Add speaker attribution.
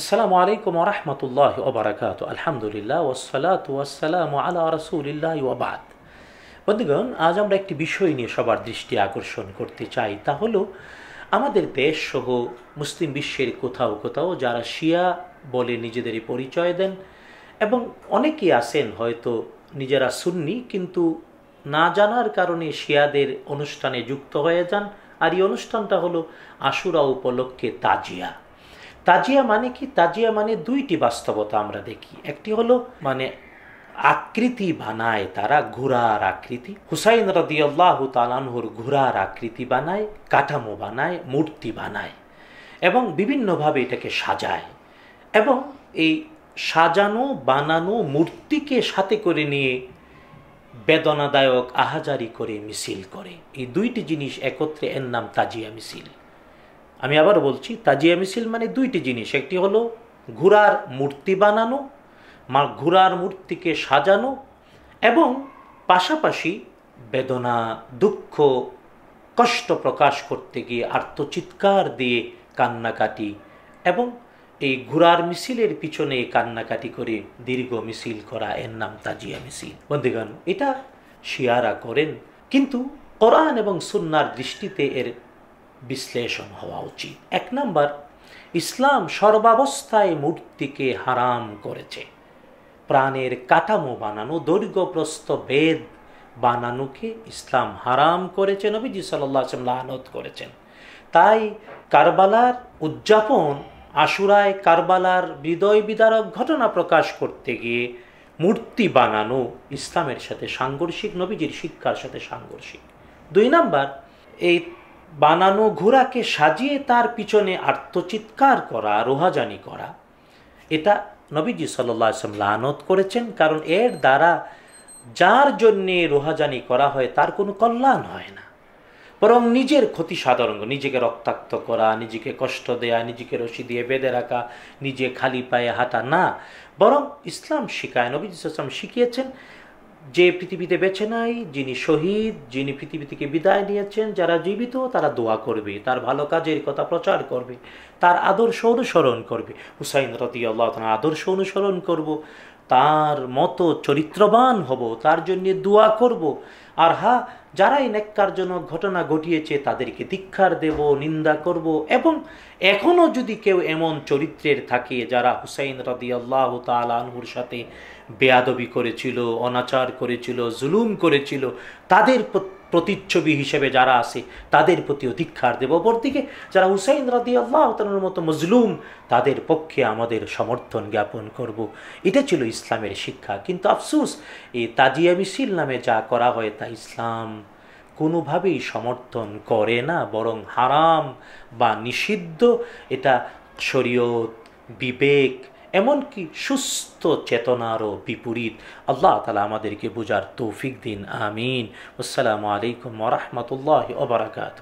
Speaker 1: আসসালামু আলাইকুম রহমতুল্লাহ ওবরাকাত আলহামদুলিল্লাহ ওসালাত ওয়াসালাম আলা রসুলিল্লাহ ওবাদ বন্ধুগণ আজ আমরা একটি বিষয় নিয়ে সবার দৃষ্টি আকর্ষণ করতে চাই তা হলো আমাদের দেশ সহ মুসলিম বিশ্বের কোথাও কোথাও যারা শিয়া বলে নিজেদেরই পরিচয় দেন এবং অনেকেই আছেন হয়তো নিজেরা সুন্নি কিন্তু না জানার কারণে শিয়াদের অনুষ্ঠানে যুক্ত হয়ে যান আর এই অনুষ্ঠানটা হলো আশুরা উপলক্ষে তাজিয়া তাজিয়া মানে কি তাজিয়া মানে দুইটি বাস্তবতা আমরা দেখি একটি হলো মানে আকৃতি বানায় তারা ঘুরার আকৃতি হুসাইন রদিয়াল্লাহ তালানহুর ঘুরার আকৃতি বানায় কাঠামো বানায় মূর্তি বানায় এবং বিভিন্নভাবে এটাকে সাজায় এবং এই সাজানো বানানো মূর্তিকে সাথে করে নিয়ে বেদনাদায়ক আহাজারি করে মিছিল করে এই দুইটি জিনিস একত্রে এর নাম তাজিয়া মিছিল আমি আবার বলছি তাজিয়া মিছিল মানে দুইটি জিনিস একটি হলো ঘোড়ার মূর্তি বানানো মা ঘোড়ার মূর্তিকে সাজানো এবং পাশাপাশি বেদনা দুঃখ কষ্ট প্রকাশ করতে গিয়ে আর্তচিৎকার দিয়ে কান্নাকাটি এবং এই ঘোড়ার মিছিলের পিছনে কান্নাকাটি করে দীর্ঘ মিছিল করা এর নাম তাজিয়া মিছিল বন্ধুগণ এটা শিয়ারা করেন কিন্তু কোরআন এবং সুন্নার দৃষ্টিতে এর বিশ্লেষণ হওয়া উচিত এক নম্বর ইসলাম সর্বাবস্থায় মূর্তিকে হারাম করেছে প্রাণের কাঠামো বানানো দৈর্ঘ্যপ্রস্ত বেদ বানানোকে ইসলাম হারাম করেছে নবীজি সাল্লাহ লানত করেছেন তাই কারবালার উদযাপন আশুরায় কারবালার হৃদয় বিদারক ঘটনা প্রকাশ করতে গিয়ে মূর্তি বানানো ইসলামের সাথে সাংঘর্ষিক নবীজির শিক্ষার সাথে সাংঘর্ষিক দুই নাম্বার এই বানানো ঘোড়াকে সাজিয়ে তার পিছনে আত্মচিৎকার করা রোহাজানি করা এটা নবীজি সাল্লাম আসলাম লানত করেছেন কারণ এর দ্বারা যার জন্যে রোহাজানি করা হয় তার কোনো কল্যাণ হয় না বরং নিজের ক্ষতি সাধারণ নিজেকে রক্তাক্ত করা নিজেকে কষ্ট দেয়া নিজেকে রশি দিয়ে বেঁধে রাখা নিজে খালি পায়ে হাঁটা না বরং ইসলাম শিখায় নবীজ ইসলাম শিখিয়েছেন যে পৃথিবীতে বেছে নাই যিনি শহীদ যিনি পৃথিবী থেকে বিদায় নিয়েছেন যারা জীবিত তারা দোয়া করবে তার ভালো কাজের কথা প্রচার করবে তার আদর্শ অনুসরণ করবে হুসাইন রতি আল্লাহ আদর্শ অনুসরণ করব তার মতো চরিত্রবান হব তার জন্য দোয়া করব আর হা যারা এই ঘটনা ঘটিয়েছে তাদেরকে দীক্ষার দেব নিন্দা করব এবং এখনও যদি কেউ এমন চরিত্রের থাকে যারা হুসাইন রদি আল্লাহ তালহুর সাথে বেয়াদবি করেছিল অনাচার করেছিল জুলুম করেছিল তাদের প্রতিচ্ছবি হিসেবে যারা আছে তাদের প্রতিও দীক্ষার দেব অপরদিকে যারা হুসাইন রাদি আল্লাহ মতো মজলুম তাদের পক্ষে আমাদের সমর্থন জ্ঞাপন করব। এটা ছিল ইসলামের শিক্ষা কিন্তু আফসুস এই তাজিয়া মিছিল নামে যা করা হয় তা ইসলাম কোনোভাবেই সমর্থন করে না বরং হারাম বা নিষিদ্ধ এটা শরীয়ত বিবেক এমনকি সুস্থ চেতনারও বিপরীত আল্লাহ তালা আমাদেরকে বোঝার তৌফিক দিন আমিন আসসালামু আলাইকুম ওরহমতুল্লাহ ওবরাকাত